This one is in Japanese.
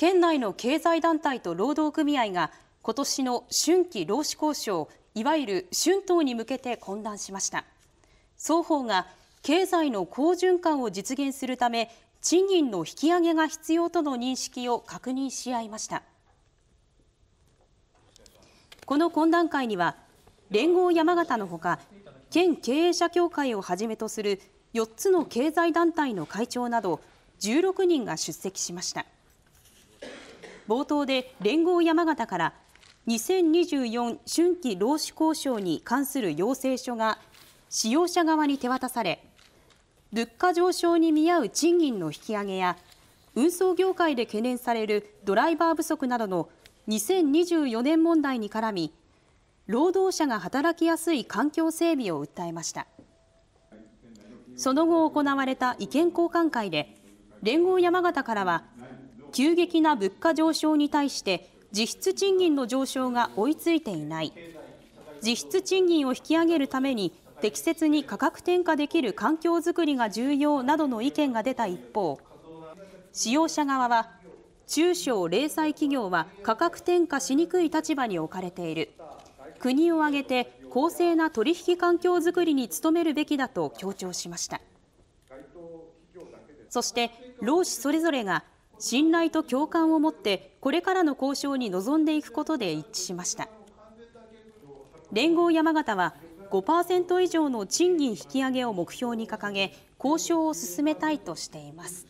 県内の経済団体と労働組合が今年の春季労使交渉いわゆる春闘に向けて懇談しました双方が経済の好循環を実現するため賃金の引き上げが必要との認識を確認し合いましたこの懇談会には連合山形のほか県経営者協会をはじめとする4つの経済団体の会長など16人が出席しました。冒頭で連合山形から2024春季労使交渉に関する要請書が使用者側に手渡され物価上昇に見合う賃金の引き上げや運送業界で懸念されるドライバー不足などの2024年問題に絡み労働者が働きやすい環境整備を訴えましたその後行われた意見交換会で連合山形からは急激な物価上昇に対して実質賃金の上昇が追いついていない実質賃金を引き上げるために適切に価格転嫁できる環境づくりが重要などの意見が出た一方使用者側は中小零細企業は価格転嫁しにくい立場に置かれている国を挙げて公正な取引環境づくりに努めるべきだと強調しましたそして労使それぞれが信頼と共感を持ってこれからの交渉に臨んでいくことで一致しました連合山形は5%以上の賃金引き上げを目標に掲げ交渉を進めたいとしています。